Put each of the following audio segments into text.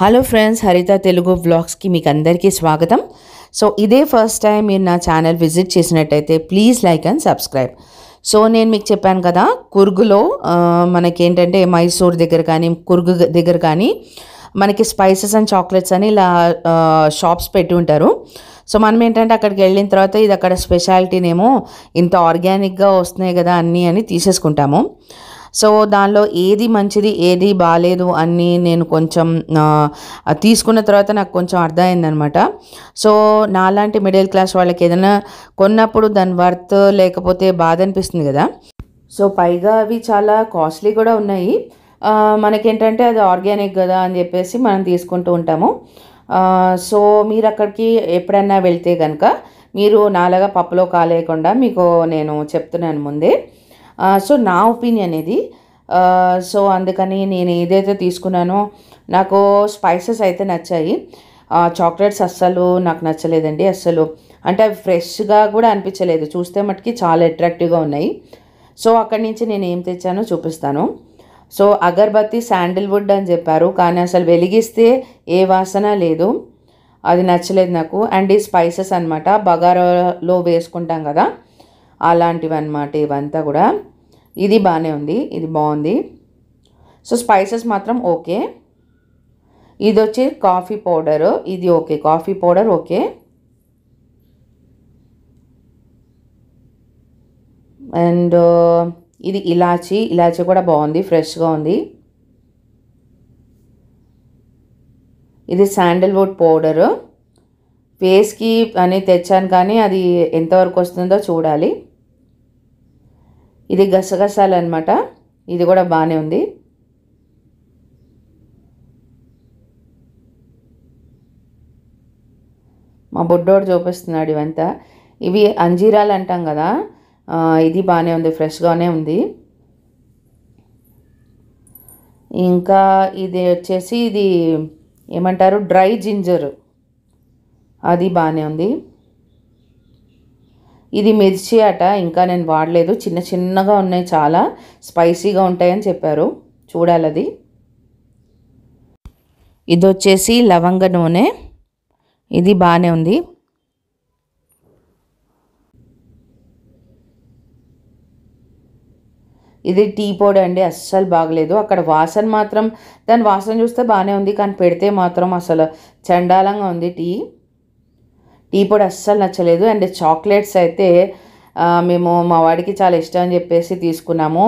hello friends హరిత తెలుగు వ్లాగ్స్కి మీకు అందరికీ స్వాగతం సో ఇదే ఫస్ట్ టైం మీరు నా ఛానల్ విజిట్ చేసినట్టయితే please like and subscribe so నేను మీకు చెప్పాను కదా కుర్గులో మనకేంటంటే మైసూర్ దగ్గర కానీ కుర్గు దగ్గర కానీ మనకి స్పైసెస్ అండ్ చాక్లెట్స్ అని ఇలా షాప్స్ పెట్టి ఉంటారు సో మనం ఏంటంటే అక్కడికి వెళ్ళిన తర్వాత ఇది అక్కడ స్పెషాలిటీనేమో ఇంత ఆర్గానిక్గా వస్తున్నాయి కదా అన్నీ అని తీసేసుకుంటాము సో దానిలో ఏది మంచిది ఏది బాగాలేదు అని నేను కొంచెం తీసుకున్న తర్వాత నాకు కొంచెం అర్థమైందనమాట సో నాలాంటి మిడిల్ క్లాస్ వాళ్ళకి ఏదైనా కొన్నప్పుడు దాని వర్త్ లేకపోతే బాధ అనిపిస్తుంది కదా సో పైగా అవి చాలా కాస్ట్లీ కూడా ఉన్నాయి మనకేంటంటే అది ఆర్గానిక్ కదా అని చెప్పేసి మనం తీసుకుంటూ ఉంటాము సో మీరు అక్కడికి ఎప్పుడన్నా వెళ్తే కనుక మీరు నాలాగా పప్పులో కాలేయకుండా మీకు నేను చెప్తున్నాను ముందే సో నా ఒపీనియన్ ఇది సో అందుకని నేను ఏదైతే తీసుకున్నానో నాకు స్పైసెస్ అయితే నచ్చాయి చాక్లెట్స్ అస్సలు నాకు నచ్చలేదండి అస్సలు అంటే అవి ఫ్రెష్గా కూడా అనిపించలేదు చూస్తే మటుకి చాలా అట్రాక్టివ్గా ఉన్నాయి సో అక్కడి నుంచి నేను ఏం తెచ్చానో చూపిస్తాను సో అగర్బత్తి శాండిల్వుడ్ అని చెప్పారు కానీ అసలు వెలిగిస్తే ఏ వాసన లేదు అది నచ్చలేదు నాకు అండ్ ఈ స్పైసెస్ అనమాట బగారాలో వేసుకుంటాం కదా అలాంటివి అనమాట ఇవంతా కూడా ఇది బాగానే ఉంది ఇది బాగుంది సో స్పైసెస్ మాత్రం ఓకే ఇది వచ్చి కాఫీ పౌడరు ఇది okay coffee powder okay and ఇది ఇలాచి ఇలాచి కూడా బాగుంది ఫ్రెష్గా ఉంది ఇది శాండల్వుడ్ పౌడరు ఫేస్కి అని తెచ్చాను కానీ అది ఎంతవరకు వస్తుందో చూడాలి ఇది గసగసాలు అనమాట ఇది కూడా బాగానే ఉంది మా బొడ్డోడు చూపిస్తున్నాడు ఇవంతా ఇవి అంజీరాలు అంటాం కదా ఇది బాగానే ఉంది ఫ్రెష్గానే ఉంది ఇంకా ఇది వచ్చేసి ఇది ఏమంటారు డ్రై జింజర్ అది బాగానే ఉంది ఇది మిర్చి అట ఇంకా నేను వాడలేదు చిన్న చిన్నగా ఉన్నాయి చాలా స్పైసీగా ఉంటాయని చెప్పారు చూడాలి అది ఇది వచ్చేసి లవంగ నూనె ఇది బాగానే ఉంది ఇది టీ పొడి అండి అస్సలు బాగలేదు అక్కడ వాసన మాత్రం దాని వాసన చూస్తే బాగానే ఉంది కానీ పెడితే మాత్రం అసలు చండాలంగా ఉంది టీ టీ పొడి అస్సలు నచ్చలేదు అండ్ చాక్లెట్స్ అయితే మేము మా వాడికి చాలా ఇష్టం అని చెప్పేసి తీసుకున్నాము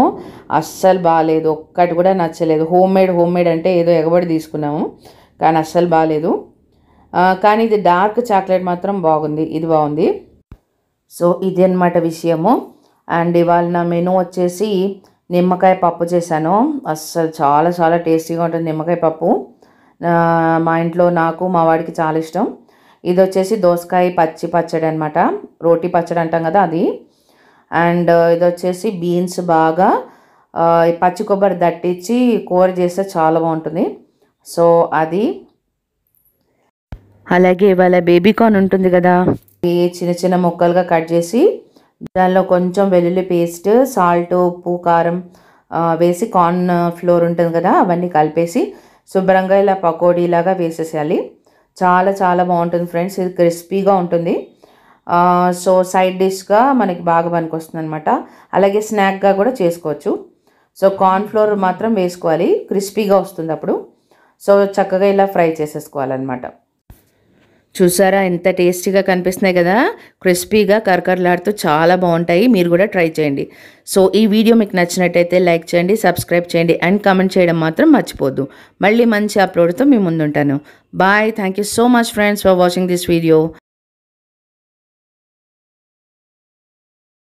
అస్సలు బాగాలేదు ఒక్కటి కూడా నచ్చలేదు హోమ్ మేడ్ హోమ్ మేడ్ అంటే ఏదో ఎగబడి తీసుకున్నాము కానీ అస్సలు బాగాలేదు కానీ ఇది డార్క్ చాక్లెట్ మాత్రం బాగుంది ఇది బాగుంది సో ఇది అనమాట విషయము అండ్ ఇవాళ నా మెనూ వచ్చేసి నిమ్మకాయ పప్పు చేశాను అస్సలు చాలా చాలా టేస్టీగా ఉంటుంది నిమ్మకాయ పప్పు మా ఇంట్లో నాకు మా వాడికి చాలా ఇష్టం ఇది వచ్చేసి దోసకాయ పచ్చి పచ్చడి అనమాట రోటి పచ్చడి అంటాం కదా అది అండ్ ఇది వచ్చేసి బీన్స్ బాగా పచ్చి కొబ్బరి దట్టించి కూర చేస్తే చాలా బాగుంటుంది సో అది అలాగే ఇవాళ బేబీకార్న్ ఉంటుంది కదా చిన్న చిన్న ముక్కలుగా కట్ చేసి దానిలో కొంచెం వెల్లుల్లి పేస్ట్ సాల్ట్ ఉప్పు కారం వేసి కార్న్ ఫ్లోర్ ఉంటుంది కదా అవన్నీ కలిపేసి శుభ్రంగా ఇలా పకోడీలాగా వేసేసేయాలి చాలా చాలా బాగుంటుంది ఫ్రెండ్స్ ఇది క్రిస్పీగా ఉంటుంది సో సైడ్ డిష్గా మనకి బాగా పనికొస్తుంది అనమాట అలాగే స్నాక్గా కూడా చేసుకోవచ్చు సో కార్న్ఫ్లోర్ మాత్రం వేసుకోవాలి క్రిస్పీగా వస్తుంది అప్పుడు సో చక్కగా ఇలా ఫ్రై చేసేసుకోవాలన్నమాట చూసారా ఎంత టేస్టీగా కనిపిస్తున్నాయి కదా క్రిస్పీగా కరకరలాడుతూ చాలా బాగుంటాయి మీరు కూడా ట్రై చేయండి సో ఈ వీడియో మీకు నచ్చినట్టయితే లైక్ చేయండి సబ్స్క్రైబ్ చేయండి అండ్ కమెంట్ చేయడం మాత్రం మర్చిపోద్దు మళ్ళీ మంచి అప్లోడ్తో మీ ముందుంటాను bye thank you so much friends for watching this video